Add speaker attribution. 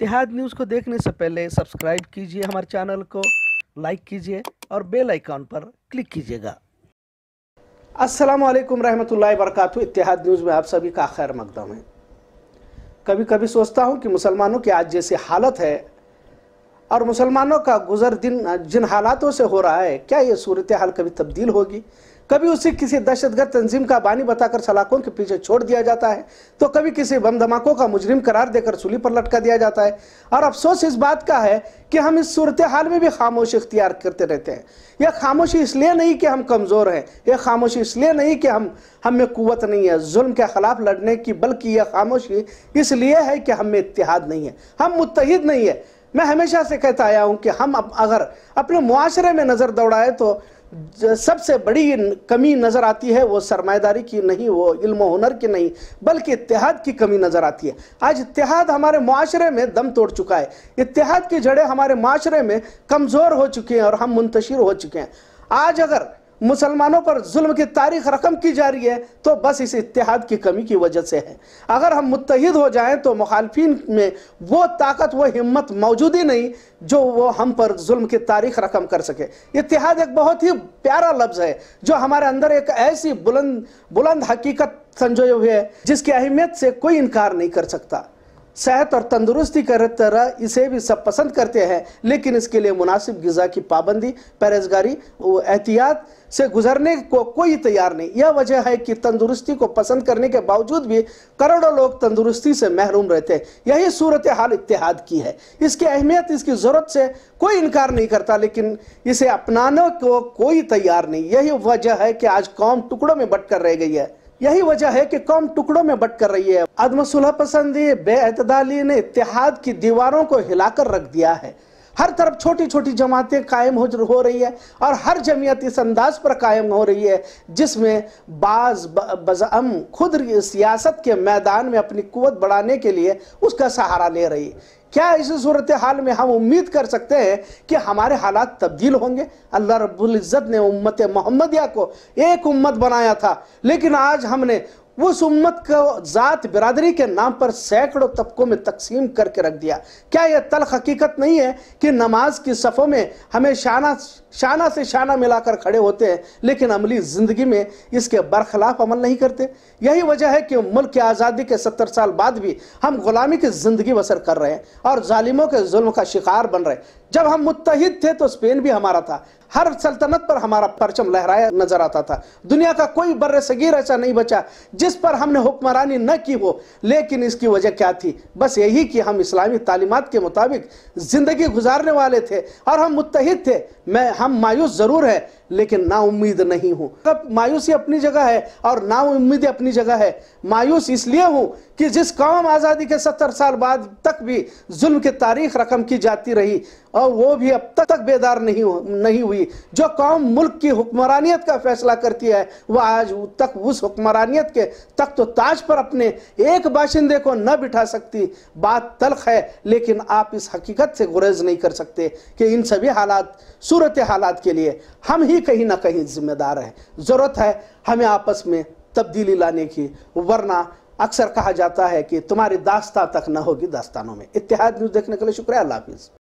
Speaker 1: اتحاد نیوز کو دیکھنے سے پہلے سبسکرائب کیجئے کیجئے کیجئے ہمارے چینل کو لائک اور بیل آئیکن پر کلک گا السلام علیکم رحمت اللہ وبرکاتہ اتحاد نیوز میں آپ سبھی کا خیر مقدم ہے کبھی کبھی سوچتا ہوں کہ مسلمانوں کی آج جیسی حالت ہے اور مسلمانوں کا گزر دن جن حالاتوں سے ہو رہا ہے کیا یہ صورتحال کبھی تبدیل ہوگی کبھی اسے کسی دہشت گرد تنظیم کا بانی بتا کر سلاخوں کے پیچھے چھوڑ دیا جاتا ہے تو کبھی کسی بم دھماکوں کا مجرم قرار دے کر سولی پر لٹکا دیا جاتا ہے اور افسوس اس بات کا ہے کہ ہم اس صورتحال میں بھی خاموش اختیار کرتے رہتے ہیں یہ خاموشی اس لیے نہیں کہ ہم کمزور ہیں یہ خاموشی اس لیے نہیں کہ ہم ہم میں قوت نہیں ہے ظلم کے خلاف لڑنے کی بلکہ یہ خاموشی اس لیے ہے کہ ہم میں اتحاد نہیں ہے ہم متحد نہیں ہے میں ہمیشہ سے کہتا آیا ہوں کہ ہم اگر اپنے معاشرے میں نظر دوڑائے تو سب سے بڑی کمی نظر آتی ہے وہ سرمایہ داری کی نہیں وہ علم و ہنر کی نہیں بلکہ اتحاد کی کمی نظر آتی ہے آج اتحاد ہمارے معاشرے میں دم توڑ چکا ہے اتحاد کی جڑیں ہمارے معاشرے میں کمزور ہو چکے ہیں اور ہم منتشر ہو چکے ہیں آج اگر مسلمانوں پر ظلم کی تاریخ رقم کی جا رہی ہے تو بس اس اتحاد کی کمی کی وجہ سے ہے اگر ہم متحد ہو جائیں تو مخالفین میں وہ طاقت وہ ہمت موجود ہی نہیں جو وہ ہم پر ظلم کی تاریخ رقم کر سکے اتحاد ایک بہت ہی پیارا لفظ ہے جو ہمارے اندر ایک ایسی بلند بلند حقیقت سنجوئے ہوئے ہے جس کی اہمیت سے کوئی انکار نہیں کر سکتا صحت اور تندرستی کا طرح اسے بھی سب پسند کرتے ہیں لیکن اس کے لیے مناسب غذا کی پابندی پیرزگاری احتیاط سے گزرنے کو کوئی تیار نہیں یہ وجہ ہے کہ تندرستی کو پسند کرنے کے باوجود بھی کروڑوں لوگ تندرستی سے محروم رہتے ہیں یہی صورتحال اتحاد کی ہے اس کی اہمیت اس کی ضرورت سے کوئی انکار نہیں کرتا لیکن اسے اپنانے کو کوئی تیار نہیں یہی وجہ ہے کہ آج قوم ٹکڑوں میں بٹ کر رہ گئی ہے یہی وجہ ہے کہ قوم ٹکڑوں میں بٹ کر رہی ہے عدم صلح پسندی بے اعتدالی نے اتحاد کی دیواروں کو ہلا کر رکھ دیا ہے ہر طرف چھوٹی چھوٹی جماعتیں قائم ہو رہی ہے اور ہر جمعیت اس انداز پر قائم ہو رہی ہے جس میں بعض بزعم خود سیاست کے میدان میں اپنی قوت بڑھانے کے لیے اس کا سہارا لے رہی ہے کیا اس صورتحال میں ہم امید کر سکتے ہیں کہ ہمارے حالات تبدیل ہوں گے اللہ رب العزت نے امت محمدیہ کو ایک امت بنایا تھا لیکن آج ہم نے وہ اس امت کو ذات برادری کے نام پر سینکڑوں طبقوں میں تقسیم کر کے رکھ دیا کیا یہ تلخ حقیقت نہیں ہے کہ نماز کی صفوں میں ہمیں شانہ شانہ سے شانہ ملا کر کھڑے ہوتے ہیں لیکن عملی زندگی میں اس کے برخلاف عمل نہیں کرتے یہی وجہ ہے کہ ملک کی آزادی کے ستر سال بعد بھی ہم غلامی کی زندگی بسر کر رہے ہیں اور ظالموں کے ظلم کا شکار بن رہے ہیں جب ہم متحد تھے تو اسپین بھی ہمارا تھا ہر سلطنت پر ہمارا پرچم لہرایا نظر آتا تھا دنیا کا کوئی بر صغیر ایسا نہیں بچا جس پر ہم نے حکمرانی نہ کی ہو لیکن اس کی وجہ کیا تھی بس یہی کہ ہم اسلامی تعلیمات کے مطابق زندگی گزارنے والے تھے اور ہم متحد تھے میں ہم مایوس ضرور ہے لیکن نا امید نہیں ہوں جب مایوسی اپنی جگہ ہے اور نا امید اپنی جگہ ہے مایوس اس لیے ہوں کہ جس قوم آزادی کے ستر سال بعد تک بھی ظلم کی تاریخ رقم کی جاتی رہی اور وہ بھی اب تک بیدار نہیں ہوئی جو قوم ملک کی حکمرانیت کا فیصلہ کرتی ہے وہ آج تک اس حکمرانیت کے تک تو تاج پر اپنے ایک باشندے کو نہ بٹھا سکتی بات تلخ ہے لیکن آپ اس حقیقت سے گریز نہیں کر سکتے کہ ان سبھی حالات صورت حالات کے لیے ہم ہی کہیں نہ کہیں ذمہ دار ہیں ضرورت ہے ہمیں آپس میں تبدیلی لانے کی ورنہ اکثر کہا جاتا ہے کہ تمہاری داستہ تک نہ ہوگی داستانوں میں اتحاد نیوز دیکھنے کے لیے شکریہ اللہ حافظ